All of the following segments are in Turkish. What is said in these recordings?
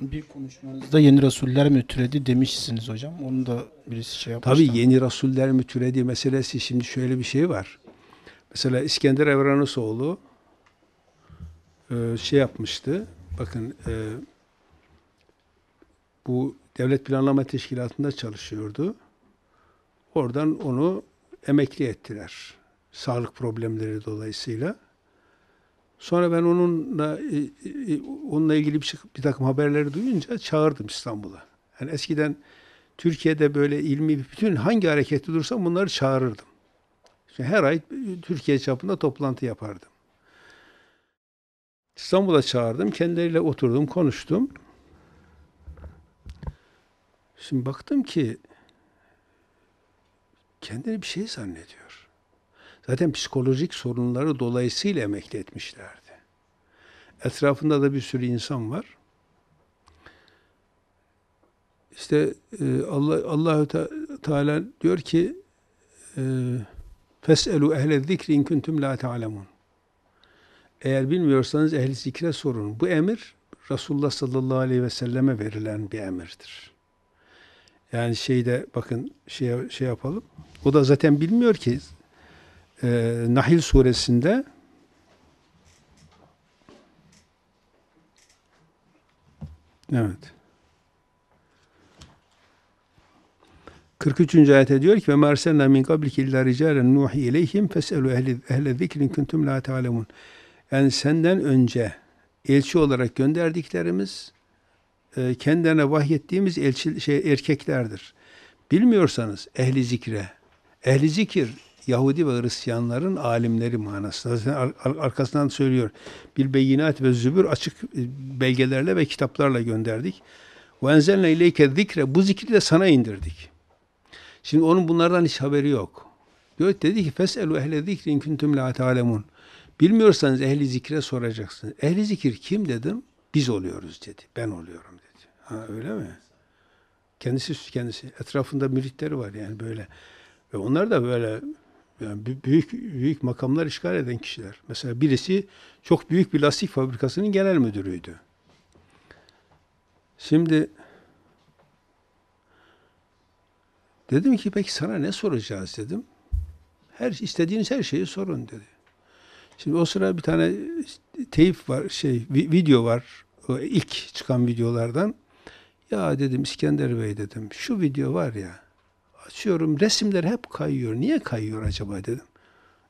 bir konuşmanızda yeni rasuller mi türedi demişsiniz hocam. Onu da birisi şey yapmış Tabii yeni rasuller mi türedi meselesi şimdi şöyle bir şey var. Mesela İskender Evranosoğlu e, şey yapmıştı. Bakın e, bu Devlet Planlama Teşkilatı'nda çalışıyordu. Oradan onu emekli ettiler. Sağlık problemleri dolayısıyla. Sonra ben onunla onunla ilgili bir, şey, bir takım haberleri duyunca çağırdım İstanbul'a. Yani eskiden Türkiye'de böyle ilmi bütün hangi hareketli dursam bunları çağırırdım. Şimdi her ay Türkiye çapında toplantı yapardım. İstanbul'a çağırdım. Kendileriyle oturdum, konuştum. Şimdi baktım ki kendini bir şey zannediyor. Zaten psikolojik sorunları dolayısıyla emekli etmişlerdi. Etrafında da bir sürü insan var. İşte e, Allah Allahü Teala diyor ki e, feselu ehle zikri in kuntum la ta'lemun. Eğer bilmiyorsanız ehli zikre sorun. Bu emir Resulullah sallallahu aleyhi ve selleme verilen bir emirdir. Yani şeyde bakın şey şey yapalım. O da zaten bilmiyor ki e, Nahil suresinde evet 43. ayette diyor ki ve merselna min qablik illa ricalen nuhi ileyhim feselu ehli ehle zikrin kuntum la ta'lemun. Yani senden önce elçi olarak gönderdiklerimiz e, kendilerine vahyettiğimiz elçi şey erkeklerdir. Bilmiyorsanız ehli zikre, ehli zikir Yahudi ve Hristiyanların alimleri manasında. Zaten arkasından söylüyor. Bir beyinat ve zübür açık e, belgelerle ve kitaplarla gönderdik. Ve enzelne ileyke Bu zikri de sana indirdik. Şimdi onun bunlardan hiç haberi yok. Diyor dedi ki feselu ehle zikrin kuntum la ta'lemun. Bilmiyorsanız ehli zikre soracaksınız. Ehli zikir kim dedim? Biz oluyoruz dedi. Ben oluyorum dedi. Ha öyle mi? Kendisi kendisi. Etrafında müritleri var yani böyle. Ve onlar da böyle yani büyük büyük makamlar işgal eden kişiler. Mesela birisi çok büyük bir lastik fabrikasının genel müdürüydü. Şimdi dedim ki peki sana ne soracağız dedim. Her istediğiniz her şeyi sorun dedi. Şimdi o sıra bir tane teyip var, şey video var. O ilk çıkan videolardan. Ya dedim İskender Bey dedim şu video var ya açıyorum resimler hep kayıyor. Niye kayıyor acaba dedim.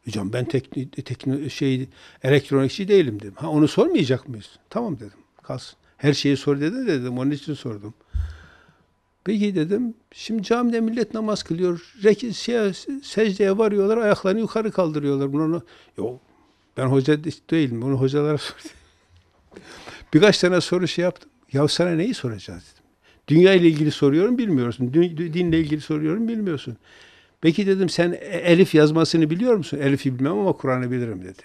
Hocam ben teknik teknik şey elektronikçi değilim dedim. Ha onu sormayacak mıyız? Tamam dedim. Kalsın. Her şeyi sor dedi dedim. Onun için sordum. Peki dedim. Şimdi camide millet namaz kılıyor. Reki, şey, secdeye varıyorlar. Ayaklarını yukarı kaldırıyorlar. Bunu yok. Ben hoca değilim. Bunu hocalara sordum. Birkaç tane soru şey yaptım. Ya sana neyi soracağız dedim. Dünya ile ilgili soruyorum bilmiyorsun. Dinle ilgili soruyorum bilmiyorsun. Peki dedim sen e, elif yazmasını biliyor musun? Elif'i bilmem ama Kur'an'ı bilirim dedi.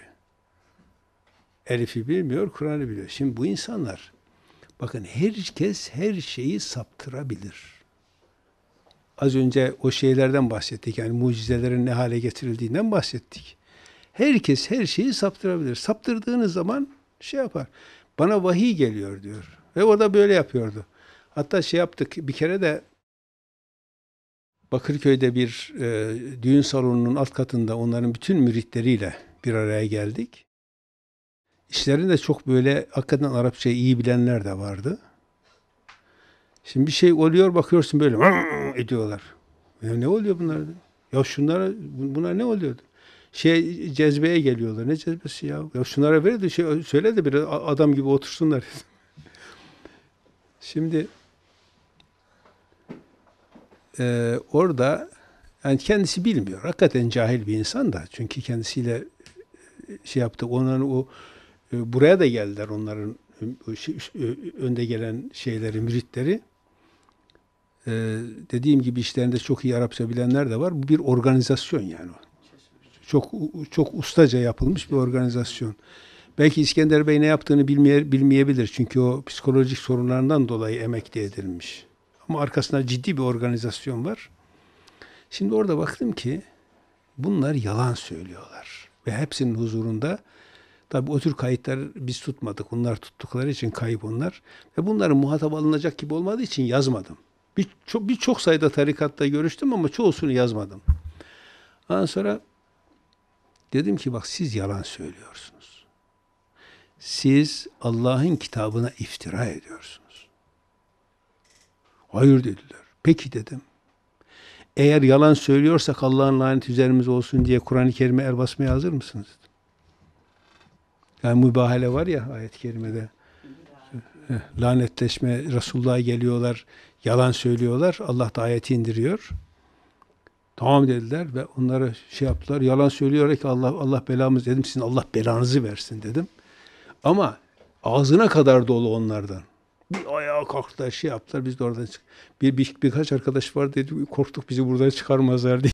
Elif'i bilmiyor, Kur'an'ı biliyor. Şimdi bu insanlar bakın herkes her şeyi saptırabilir. Az önce o şeylerden bahsettik. Yani mucizelerin ne hale getirildiğinden bahsettik. Herkes her şeyi saptırabilir. Saptırdığınız zaman şey yapar. Bana vahiy geliyor diyor. Ve o da böyle yapıyordu. Hatta şey yaptık bir kere de Bakırköy'de bir e, düğün salonunun alt katında onların bütün müritleriyle bir araya geldik. İşlerinde çok böyle hakikaten Arapçayı iyi bilenler de vardı. Şimdi bir şey oluyor bakıyorsun böyle ediyorlar. Ya ne oluyor bunlar? Ya şunlara bunlar ne oluyordu? Şey cezbeye geliyorlar. Ne cezbesi ya? Ya şunlara verdi şey, söyle de bir adam gibi otursunlar. Şimdi e, orada yani kendisi bilmiyor. Hakikaten cahil bir insan da. Çünkü kendisiyle e, şey yaptı. Onların o e, buraya da geldiler onların şey, e, önde gelen şeyleri, müritleri. E, dediğim gibi işlerinde çok iyi Arapça bilenler de var. Bu bir organizasyon yani. Çok çok ustaca yapılmış bir organizasyon. Belki İskender Bey ne yaptığını bilmeye, bilmeyebilir. Çünkü o psikolojik sorunlarından dolayı emekli edilmiş. Ama arkasında ciddi bir organizasyon var. Şimdi orada baktım ki bunlar yalan söylüyorlar. Ve hepsinin huzurunda tabi o tür kayıtlar biz tutmadık. Onlar tuttukları için kayıp onlar. Ve bunların muhatap alınacak gibi olmadığı için yazmadım. Birçok bir çok sayıda tarikatta görüştüm ama çoğusunu yazmadım. Ondan sonra dedim ki bak siz yalan söylüyorsunuz. Siz Allah'ın kitabına iftira ediyorsunuz. Hayır dediler. Peki dedim. Eğer yalan söylüyorsak Allah'ın laneti üzerimize olsun diye Kur'an-ı Kerim'e el er basmaya hazır mısınız? Yani mübahale var ya ayet-i kerimede. Eh, lanetleşme, Resulullah'a geliyorlar, yalan söylüyorlar. Allah da ayeti indiriyor. Tamam dediler ve onlara şey yaptılar. Yalan söylüyorlar ki Allah Allah belamız dedim. Sizin Allah belanızı versin dedim. Ama ağzına kadar dolu onlardan. Bir bayağı korktular, şey yaptılar. Biz de oradan çık. Bir, bir, birkaç arkadaş var dedi, korktuk bizi buradan çıkarmazlar diye.